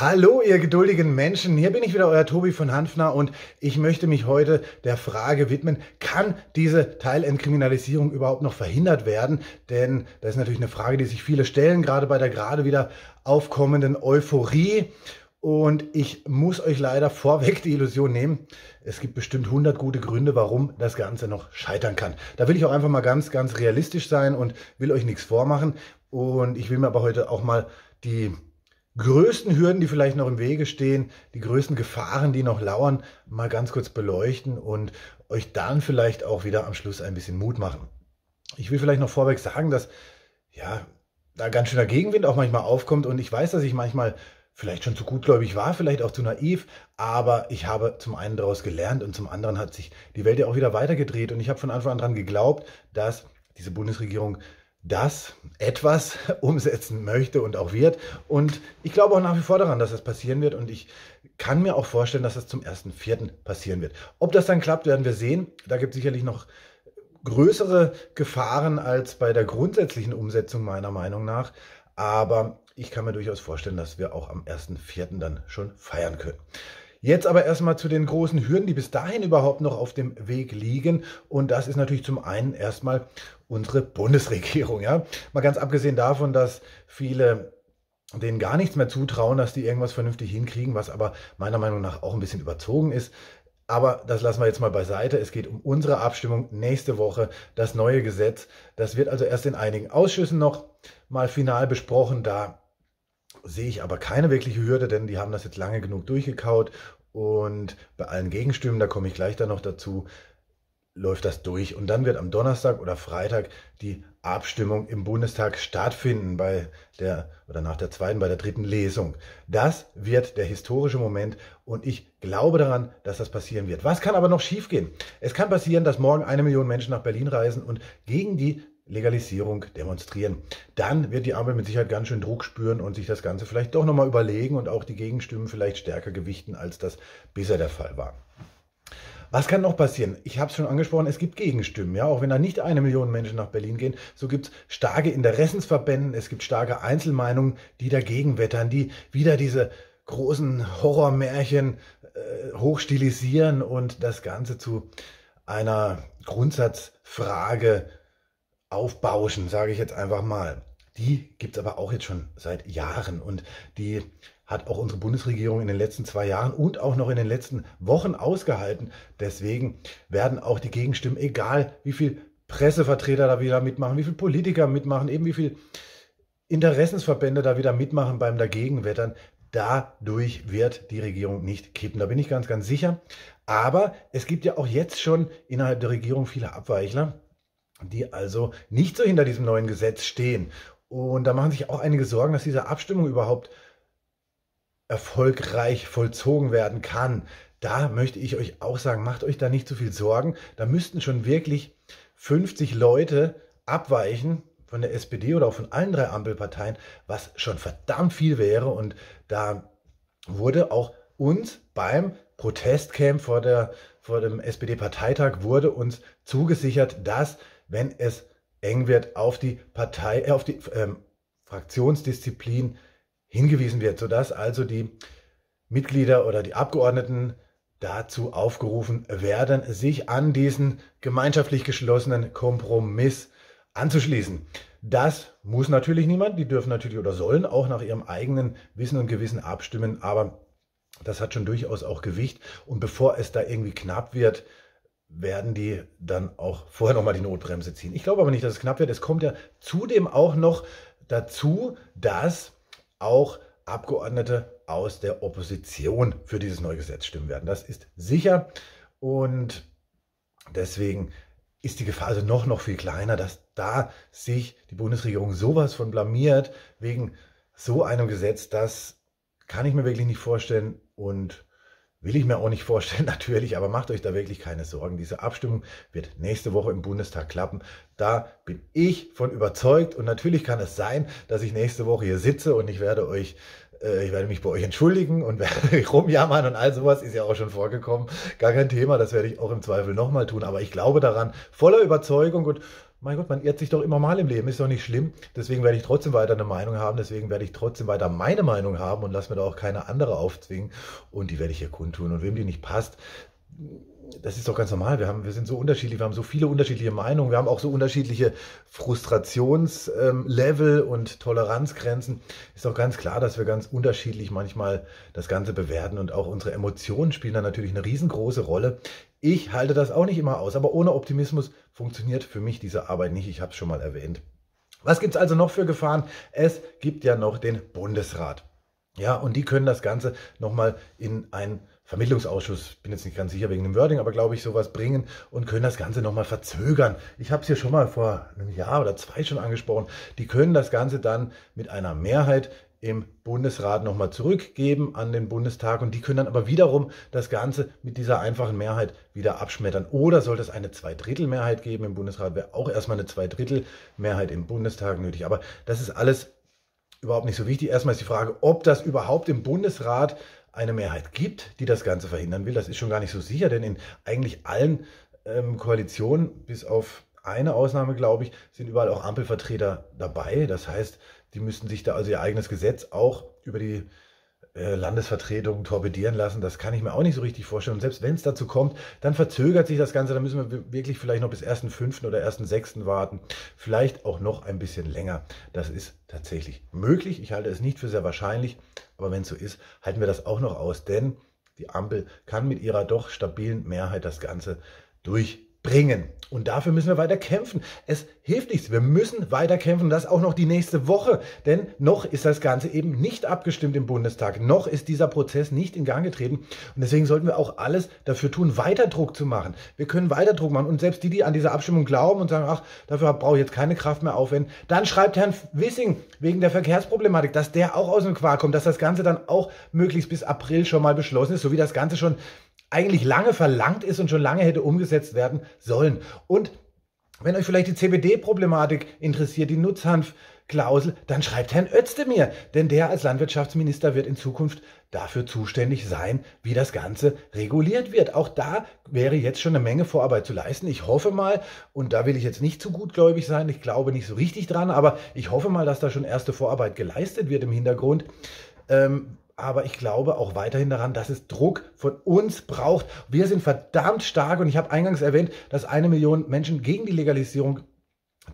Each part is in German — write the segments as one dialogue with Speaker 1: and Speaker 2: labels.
Speaker 1: Hallo, ihr geduldigen Menschen. Hier bin ich wieder, euer Tobi von Hanfner und ich möchte mich heute der Frage widmen, kann diese Teilentkriminalisierung überhaupt noch verhindert werden? Denn das ist natürlich eine Frage, die sich viele stellen, gerade bei der gerade wieder aufkommenden Euphorie. Und ich muss euch leider vorweg die Illusion nehmen, es gibt bestimmt 100 gute Gründe, warum das Ganze noch scheitern kann. Da will ich auch einfach mal ganz, ganz realistisch sein und will euch nichts vormachen. Und ich will mir aber heute auch mal die größten Hürden, die vielleicht noch im Wege stehen, die größten Gefahren, die noch lauern, mal ganz kurz beleuchten und euch dann vielleicht auch wieder am Schluss ein bisschen Mut machen. Ich will vielleicht noch vorweg sagen, dass ja, da ganz schöner Gegenwind auch manchmal aufkommt und ich weiß, dass ich manchmal vielleicht schon zu gutgläubig war, vielleicht auch zu naiv, aber ich habe zum einen daraus gelernt und zum anderen hat sich die Welt ja auch wieder weitergedreht und ich habe von Anfang an daran geglaubt, dass diese Bundesregierung das etwas umsetzen möchte und auch wird. Und ich glaube auch nach wie vor daran, dass das passieren wird. Und ich kann mir auch vorstellen, dass das zum 1.4. passieren wird. Ob das dann klappt, werden wir sehen. Da gibt es sicherlich noch größere Gefahren als bei der grundsätzlichen Umsetzung meiner Meinung nach. Aber ich kann mir durchaus vorstellen, dass wir auch am 1.4. dann schon feiern können. Jetzt aber erstmal zu den großen Hürden, die bis dahin überhaupt noch auf dem Weg liegen. Und das ist natürlich zum einen erstmal unsere Bundesregierung. Ja? Mal ganz abgesehen davon, dass viele denen gar nichts mehr zutrauen, dass die irgendwas vernünftig hinkriegen, was aber meiner Meinung nach auch ein bisschen überzogen ist. Aber das lassen wir jetzt mal beiseite. Es geht um unsere Abstimmung nächste Woche, das neue Gesetz. Das wird also erst in einigen Ausschüssen noch mal final besprochen. Da sehe ich aber keine wirkliche Hürde, denn die haben das jetzt lange genug durchgekaut und bei allen Gegenstimmen, da komme ich gleich dann noch dazu, läuft das durch. Und dann wird am Donnerstag oder Freitag die Abstimmung im Bundestag stattfinden bei der oder nach der zweiten, bei der dritten Lesung. Das wird der historische Moment und ich glaube daran, dass das passieren wird. Was kann aber noch schiefgehen? Es kann passieren, dass morgen eine Million Menschen nach Berlin reisen und gegen die Legalisierung demonstrieren. Dann wird die Ampel mit Sicherheit ganz schön Druck spüren und sich das Ganze vielleicht doch nochmal überlegen und auch die Gegenstimmen vielleicht stärker gewichten, als das bisher der Fall war. Was kann noch passieren? Ich habe es schon angesprochen, es gibt Gegenstimmen. Ja? Auch wenn da nicht eine Million Menschen nach Berlin gehen, so gibt es starke Interessensverbände, es gibt starke Einzelmeinungen, die dagegen wettern, die wieder diese großen Horrormärchen äh, hochstilisieren und das Ganze zu einer Grundsatzfrage aufbauschen, sage ich jetzt einfach mal. Die gibt es aber auch jetzt schon seit Jahren und die hat auch unsere Bundesregierung in den letzten zwei Jahren und auch noch in den letzten Wochen ausgehalten. Deswegen werden auch die Gegenstimmen, egal wie viel Pressevertreter da wieder mitmachen, wie viel Politiker mitmachen, eben wie viel Interessensverbände da wieder mitmachen beim Dagegenwettern, dadurch wird die Regierung nicht kippen. Da bin ich ganz, ganz sicher. Aber es gibt ja auch jetzt schon innerhalb der Regierung viele Abweichler die also nicht so hinter diesem neuen Gesetz stehen. Und da machen sich auch einige Sorgen, dass diese Abstimmung überhaupt erfolgreich vollzogen werden kann. Da möchte ich euch auch sagen, macht euch da nicht zu viel Sorgen. Da müssten schon wirklich 50 Leute abweichen von der SPD oder auch von allen drei Ampelparteien, was schon verdammt viel wäre. Und da wurde auch uns beim Protestcamp vor, der, vor dem SPD-Parteitag wurde uns zugesichert, dass wenn es eng wird, auf die Partei, äh, auf die ähm, Fraktionsdisziplin hingewiesen wird, sodass also die Mitglieder oder die Abgeordneten dazu aufgerufen werden, sich an diesen gemeinschaftlich geschlossenen Kompromiss anzuschließen. Das muss natürlich niemand, die dürfen natürlich oder sollen auch nach ihrem eigenen Wissen und Gewissen abstimmen, aber das hat schon durchaus auch Gewicht und bevor es da irgendwie knapp wird, werden die dann auch vorher nochmal die Notbremse ziehen. Ich glaube aber nicht, dass es knapp wird. Es kommt ja zudem auch noch dazu, dass auch Abgeordnete aus der Opposition für dieses neue Gesetz stimmen werden. Das ist sicher und deswegen ist die Gefahr also noch, noch viel kleiner, dass da sich die Bundesregierung sowas von blamiert wegen so einem Gesetz. Das kann ich mir wirklich nicht vorstellen und Will ich mir auch nicht vorstellen, natürlich, aber macht euch da wirklich keine Sorgen. Diese Abstimmung wird nächste Woche im Bundestag klappen. Da bin ich von überzeugt und natürlich kann es sein, dass ich nächste Woche hier sitze und ich werde euch äh, ich werde mich bei euch entschuldigen und werde rumjammern und all sowas ist ja auch schon vorgekommen. Gar kein Thema, das werde ich auch im Zweifel nochmal tun. Aber ich glaube daran, voller Überzeugung und mein Gott, man irrt sich doch immer mal im Leben, ist doch nicht schlimm. Deswegen werde ich trotzdem weiter eine Meinung haben, deswegen werde ich trotzdem weiter meine Meinung haben und lass mir da auch keine andere aufzwingen. Und die werde ich hier kundtun. Und wem die nicht passt, das ist doch ganz normal. Wir, haben, wir sind so unterschiedlich, wir haben so viele unterschiedliche Meinungen, wir haben auch so unterschiedliche Frustrationslevel ähm, und Toleranzgrenzen. Ist doch ganz klar, dass wir ganz unterschiedlich manchmal das Ganze bewerten und auch unsere Emotionen spielen da natürlich eine riesengroße Rolle. Ich halte das auch nicht immer aus, aber ohne Optimismus funktioniert für mich diese Arbeit nicht. Ich habe es schon mal erwähnt. Was gibt es also noch für Gefahren? Es gibt ja noch den Bundesrat. Ja, und die können das Ganze nochmal in ein Vermittlungsausschuss, bin jetzt nicht ganz sicher wegen dem Wording, aber glaube ich, sowas bringen und können das Ganze nochmal verzögern. Ich habe es hier schon mal vor einem Jahr oder zwei schon angesprochen. Die können das Ganze dann mit einer Mehrheit im Bundesrat nochmal zurückgeben an den Bundestag und die können dann aber wiederum das Ganze mit dieser einfachen Mehrheit wieder abschmettern. Oder sollte es eine Zweidrittelmehrheit geben im Bundesrat, wäre auch erstmal eine Zweidrittelmehrheit im Bundestag nötig. Aber das ist alles überhaupt nicht so wichtig. Erstmal ist die Frage, ob das überhaupt im Bundesrat eine Mehrheit gibt, die das Ganze verhindern will. Das ist schon gar nicht so sicher, denn in eigentlich allen ähm, Koalitionen, bis auf eine Ausnahme, glaube ich, sind überall auch Ampelvertreter dabei. Das heißt, die müssten sich da also ihr eigenes Gesetz auch über die äh, Landesvertretungen torpedieren lassen. Das kann ich mir auch nicht so richtig vorstellen. Und selbst wenn es dazu kommt, dann verzögert sich das Ganze. Dann müssen wir wirklich vielleicht noch bis 1.5. oder 1.6. warten. Vielleicht auch noch ein bisschen länger. Das ist tatsächlich möglich. Ich halte es nicht für sehr wahrscheinlich. Aber wenn es so ist, halten wir das auch noch aus. Denn die Ampel kann mit ihrer doch stabilen Mehrheit das Ganze durch bringen. Und dafür müssen wir weiter kämpfen. Es hilft nichts. Wir müssen weiter kämpfen. Das auch noch die nächste Woche. Denn noch ist das Ganze eben nicht abgestimmt im Bundestag. Noch ist dieser Prozess nicht in Gang getreten. Und deswegen sollten wir auch alles dafür tun, weiter Druck zu machen. Wir können weiter Druck machen. Und selbst die, die an diese Abstimmung glauben und sagen, ach, dafür brauche ich jetzt keine Kraft mehr aufwenden, dann schreibt Herrn Wissing wegen der Verkehrsproblematik, dass der auch aus dem Quark kommt, dass das Ganze dann auch möglichst bis April schon mal beschlossen ist, so wie das Ganze schon eigentlich lange verlangt ist und schon lange hätte umgesetzt werden sollen. Und wenn euch vielleicht die CBD-Problematik interessiert, die Nutzhanf-Klausel, dann schreibt Herrn Özdemir, denn der als Landwirtschaftsminister wird in Zukunft dafür zuständig sein, wie das Ganze reguliert wird. Auch da wäre jetzt schon eine Menge Vorarbeit zu leisten. Ich hoffe mal, und da will ich jetzt nicht zu gutgläubig sein, ich glaube nicht so richtig dran, aber ich hoffe mal, dass da schon erste Vorarbeit geleistet wird im Hintergrund. Ähm, aber ich glaube auch weiterhin daran, dass es Druck von uns braucht. Wir sind verdammt stark und ich habe eingangs erwähnt, dass eine Million Menschen gegen die Legalisierung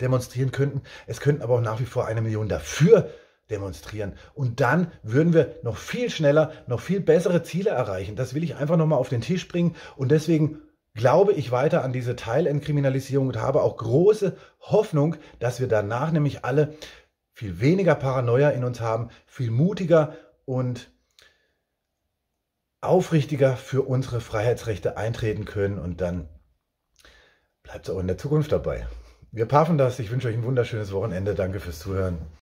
Speaker 1: demonstrieren könnten. Es könnten aber auch nach wie vor eine Million dafür demonstrieren. Und dann würden wir noch viel schneller, noch viel bessere Ziele erreichen. Das will ich einfach nochmal auf den Tisch bringen. Und deswegen glaube ich weiter an diese Teilentkriminalisierung und habe auch große Hoffnung, dass wir danach nämlich alle viel weniger Paranoia in uns haben, viel mutiger und aufrichtiger für unsere Freiheitsrechte eintreten können und dann bleibt es auch in der Zukunft dabei. Wir paffen das. Ich wünsche euch ein wunderschönes Wochenende. Danke fürs Zuhören.